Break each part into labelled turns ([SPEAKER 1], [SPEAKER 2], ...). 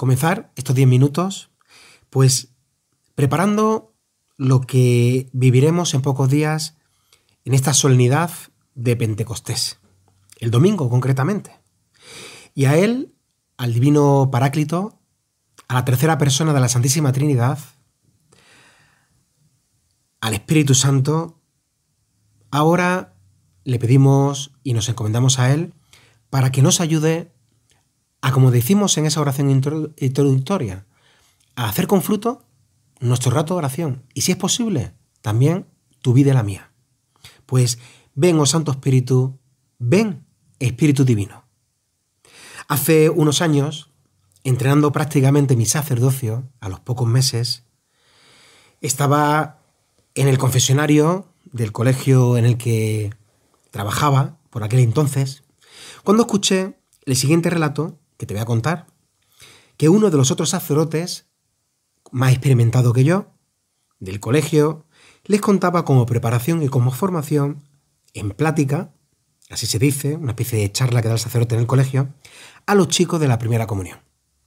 [SPEAKER 1] comenzar estos 10 minutos, pues preparando lo que viviremos en pocos días en esta solemnidad de Pentecostés, el domingo concretamente. Y a él, al divino Paráclito, a la tercera persona de la Santísima Trinidad, al Espíritu Santo, ahora le pedimos y nos encomendamos a Él para que nos ayude a, como decimos en esa oración introductoria, a hacer con fruto nuestro rato de oración y si es posible, también tu vida y la mía. Pues ven, oh Santo Espíritu, ven, Espíritu Divino. Hace unos años, entrenando prácticamente mi sacerdocio, a los pocos meses, estaba en el confesionario del colegio en el que trabajaba por aquel entonces, cuando escuché el siguiente relato que te voy a contar, que uno de los otros sacerdotes, más experimentado que yo, del colegio, les contaba como preparación y como formación, en plática, así se dice, una especie de charla que da el sacerdote en el colegio, a los chicos de la primera comunión,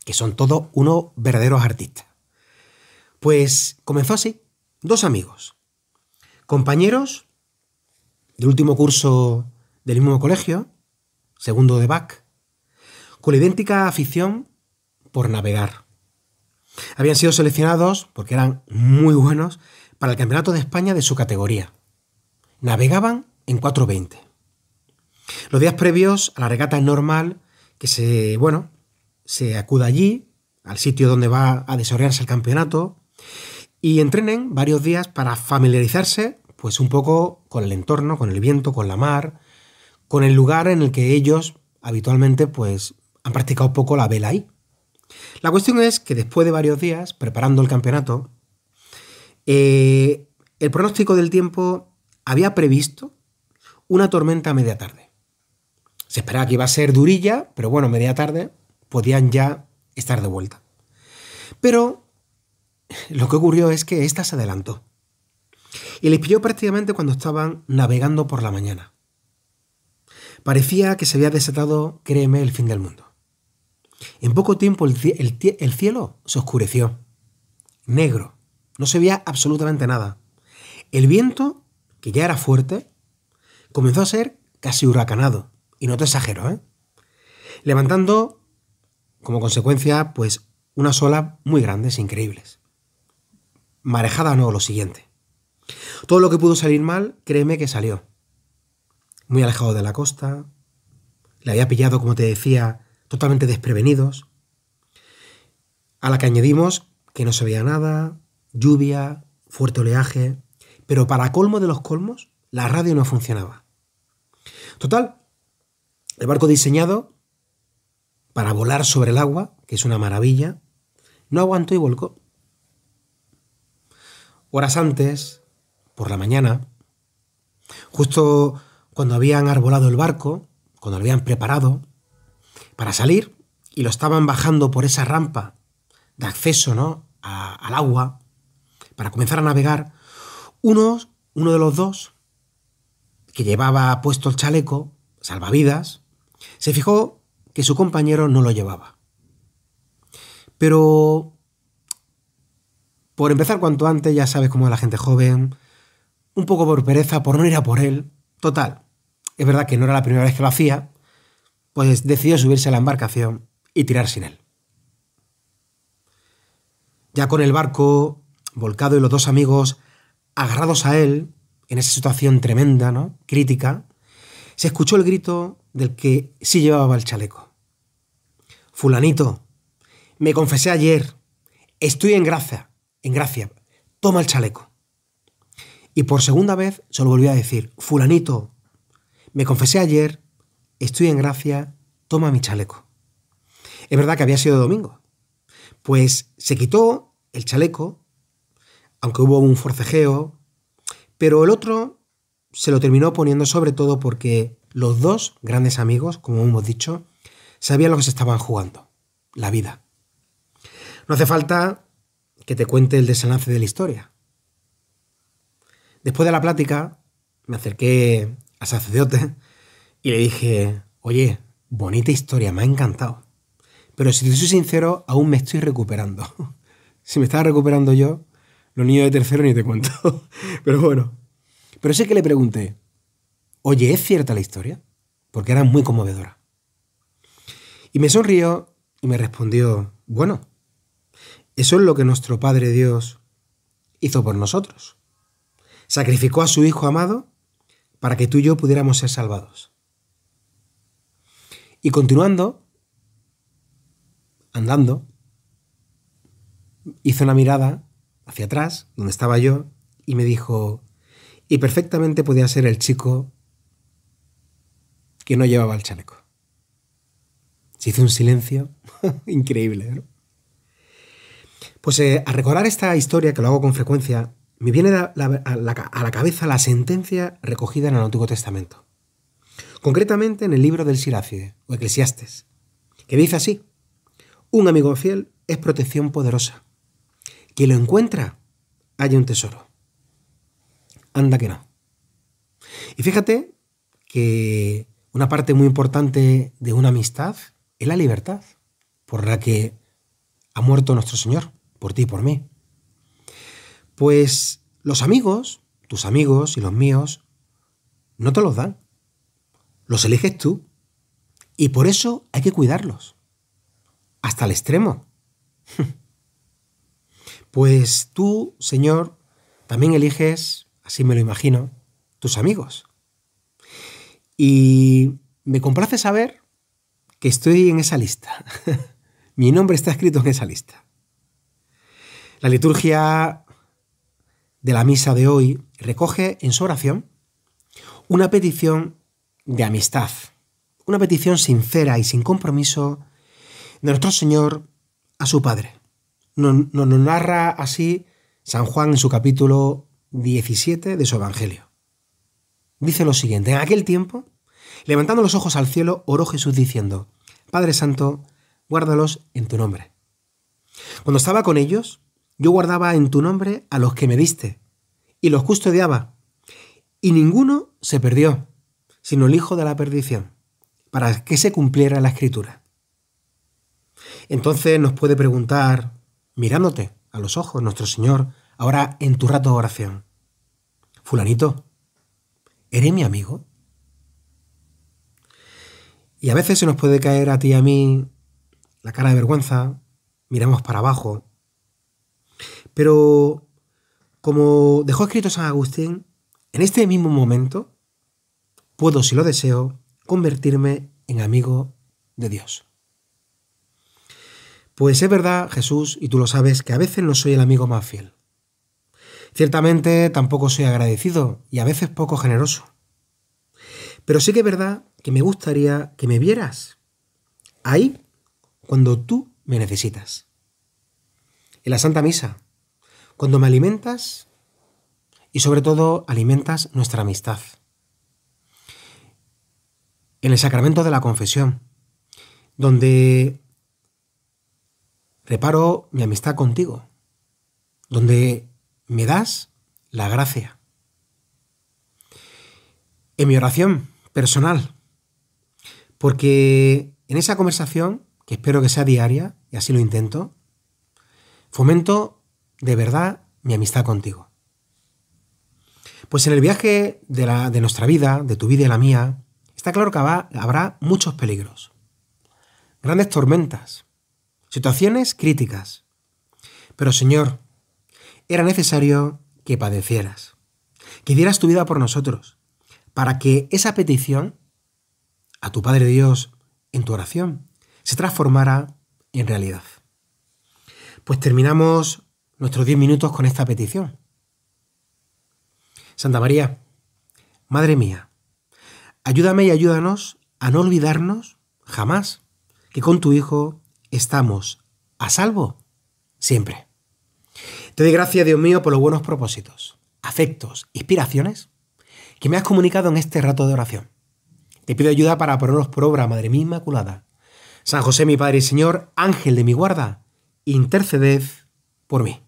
[SPEAKER 1] que son todos unos verdaderos artistas. Pues comenzó así, dos amigos, compañeros del último curso del mismo colegio, segundo de bach con la idéntica afición por navegar. Habían sido seleccionados, porque eran muy buenos, para el Campeonato de España de su categoría. Navegaban en 4.20. Los días previos a la regata es normal que se, bueno, se acuda allí, al sitio donde va a desarrollarse el campeonato, y entrenen varios días para familiarizarse pues un poco con el entorno, con el viento, con la mar, con el lugar en el que ellos habitualmente pues han practicado poco la vela ahí. La cuestión es que después de varios días, preparando el campeonato, eh, el pronóstico del tiempo había previsto una tormenta a media tarde. Se esperaba que iba a ser durilla, pero bueno, media tarde podían ya estar de vuelta. Pero lo que ocurrió es que esta se adelantó. Y les pilló prácticamente cuando estaban navegando por la mañana. Parecía que se había desatado, créeme, el fin del mundo. En poco tiempo el, cielo se oscureció, negro, no se veía absolutamente nada. El viento, que ya era fuerte, comenzó a ser casi huracanado, y no te exagero, ¿eh? levantando como consecuencia pues unas olas muy grandes, increíbles. Marejada no, lo siguiente. Todo lo que pudo salir mal, créeme que salió. Muy alejado de la costa. Le había pillado, como te decía, totalmente desprevenidos, a la que añadimos que no se veía nada, lluvia, fuerte oleaje, pero para colmo de los colmos, la radio no funcionaba. Total, el barco diseñado para volar sobre el agua, que es una maravilla, no aguantó y volcó. Horas antes, por la mañana, justo cuando habían arbolado el barco, cuando lo habían preparado, para salir y lo estaban bajando por esa rampa de acceso al agua para comenzar a navegar, uno, uno de los dos, que llevaba puesto el chaleco, salvavidas, se fijó que su compañero no lo llevaba. Pero, por empezar cuanto antes, ya sabes cómo es la gente joven, un poco por pereza, por no ir a por él, total. Es verdad que no era la primera vez que lo hacía, pues decidió subirse a la embarcación y tirar sin él. Ya con el barco volcado y los dos amigos agarrados a él, en esa situación tremenda, ¿no? crítica, se escuchó el grito del que sí llevaba el chaleco. Fulanito, me confesé ayer, estoy en gracia, en gracia, toma el chaleco. Y por segunda vez se lo volvió a decir, fulanito, me confesé ayer, estoy en gracia, toma mi chaleco. Es verdad que había sido domingo. Pues se quitó el chaleco, aunque hubo un forcejeo, pero el otro se lo terminó poniendo sobre todo porque los dos grandes amigos, como hemos dicho, sabían lo que se estaban jugando, la vida. No hace falta que te cuente el desenlace de la historia. Después de la plática, me acerqué a sacerdote y le dije, oye, bonita historia, me ha encantado. Pero si te soy sincero, aún me estoy recuperando. si me estaba recuperando yo, los niños de tercero ni te cuento. Pero bueno. Pero sé que le pregunté, oye, ¿es cierta la historia? Porque era muy conmovedora. Y me sonrió y me respondió, bueno, eso es lo que nuestro Padre Dios hizo por nosotros. Sacrificó a su Hijo amado para que tú y yo pudiéramos ser salvados. Y continuando, andando, hizo una mirada hacia atrás, donde estaba yo, y me dijo, y perfectamente podía ser el chico que no llevaba el chaleco. Se hizo un silencio increíble. Pues eh, al recordar esta historia, que lo hago con frecuencia, me viene a la cabeza la sentencia recogida en el Antiguo Testamento concretamente en el libro del Siráfide, o Eclesiastes, que dice así, un amigo fiel es protección poderosa. Quien lo encuentra, halla un tesoro. Anda que no. Y fíjate que una parte muy importante de una amistad es la libertad, por la que ha muerto nuestro Señor, por ti y por mí. Pues los amigos, tus amigos y los míos, no te los dan los eliges tú. Y por eso hay que cuidarlos. Hasta el extremo. Pues tú, Señor, también eliges, así me lo imagino, tus amigos. Y me complace saber que estoy en esa lista. Mi nombre está escrito en esa lista. La liturgia de la misa de hoy recoge en su oración una petición de amistad, una petición sincera y sin compromiso de nuestro Señor a su Padre. Nos, narra así San Juan en su capítulo 17 de su Evangelio. Dice lo siguiente, en aquel tiempo, levantando los ojos al cielo, oró Jesús diciendo, Padre Santo, guárdalos en tu nombre. Cuando estaba con ellos, yo guardaba en tu nombre a los que me diste, y los custodiaba, y ninguno se perdió, sino el Hijo de la perdición, para que se cumpliera la escritura. Entonces nos puede preguntar, mirándote a los ojos, nuestro Señor, ahora en tu rato de oración, fulanito, ¿eres mi amigo? Y a veces se nos puede caer a ti y a mí la cara de vergüenza, miramos para abajo. Pero, como dejó escrito San Agustín, en este mismo momento puedo, si lo deseo, convertirme en amigo de Dios. Pues es verdad, Jesús, y tú lo sabes, que a veces no soy el amigo más fiel. Ciertamente tampoco soy agradecido y a veces poco generoso. Pero sí que es verdad que me gustaría que me vieras ahí cuando tú me necesitas. En la Santa Misa, cuando me alimentas y sobre todo alimentas nuestra amistad en el sacramento de la confesión, donde reparo mi amistad contigo, donde me das la gracia. En mi oración personal, porque en esa conversación, que espero que sea diaria, y así lo intento, fomento de verdad mi amistad contigo. Pues en el viaje de, de nuestra vida, de tu vida y la mía, Está claro que habrá muchos peligros, grandes tormentas, situaciones críticas. Pero Señor, era necesario que padecieras, que dieras tu vida por nosotros, para que esa petición a tu Padre Dios en tu oración se transformara en realidad. Pues terminamos nuestros 10 minutos con esta petición. Santa María, Madre mía, Ayúdame y ayúdanos a no olvidarnos jamás que con tu Hijo estamos a salvo siempre. Te doy gracias, Dios mío, por los buenos propósitos, afectos, inspiraciones que me has comunicado en este rato de oración. Te pido ayuda para ponernos por obra, Madre mía Inmaculada. San José, mi Padre y Señor, Ángel de mi guarda, interceded por mí.